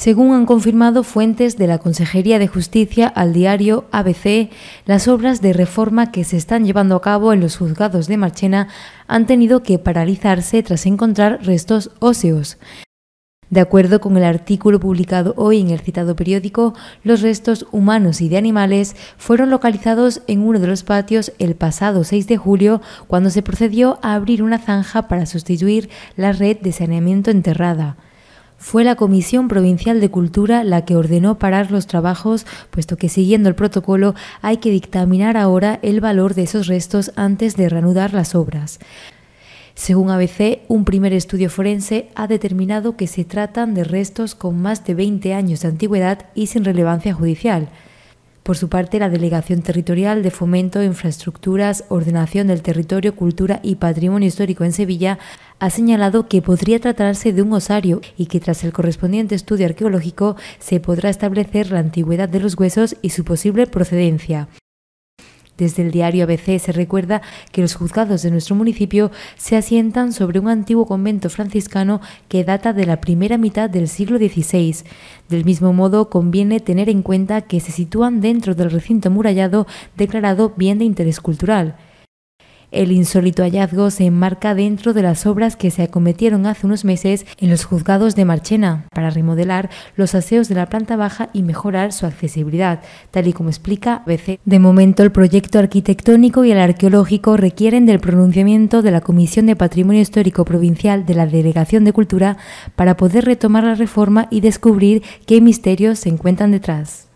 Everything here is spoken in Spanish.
Según han confirmado fuentes de la Consejería de Justicia al diario ABC, las obras de reforma que se están llevando a cabo en los juzgados de Marchena han tenido que paralizarse tras encontrar restos óseos. De acuerdo con el artículo publicado hoy en el citado periódico, los restos humanos y de animales fueron localizados en uno de los patios el pasado 6 de julio, cuando se procedió a abrir una zanja para sustituir la red de saneamiento enterrada fue la Comisión Provincial de Cultura la que ordenó parar los trabajos, puesto que siguiendo el protocolo hay que dictaminar ahora el valor de esos restos antes de reanudar las obras. Según ABC, un primer estudio forense ha determinado que se tratan de restos con más de 20 años de antigüedad y sin relevancia judicial. Por su parte, la Delegación Territorial de Fomento, Infraestructuras, Ordenación del Territorio, Cultura y Patrimonio Histórico en Sevilla ha señalado que podría tratarse de un osario y que tras el correspondiente estudio arqueológico se podrá establecer la antigüedad de los huesos y su posible procedencia. Desde el diario ABC se recuerda que los juzgados de nuestro municipio se asientan sobre un antiguo convento franciscano que data de la primera mitad del siglo XVI. Del mismo modo, conviene tener en cuenta que se sitúan dentro del recinto murallado declarado bien de interés cultural. El insólito hallazgo se enmarca dentro de las obras que se acometieron hace unos meses en los juzgados de Marchena para remodelar los aseos de la planta baja y mejorar su accesibilidad, tal y como explica BC. De momento, el proyecto arquitectónico y el arqueológico requieren del pronunciamiento de la Comisión de Patrimonio Histórico Provincial de la Delegación de Cultura para poder retomar la reforma y descubrir qué misterios se encuentran detrás.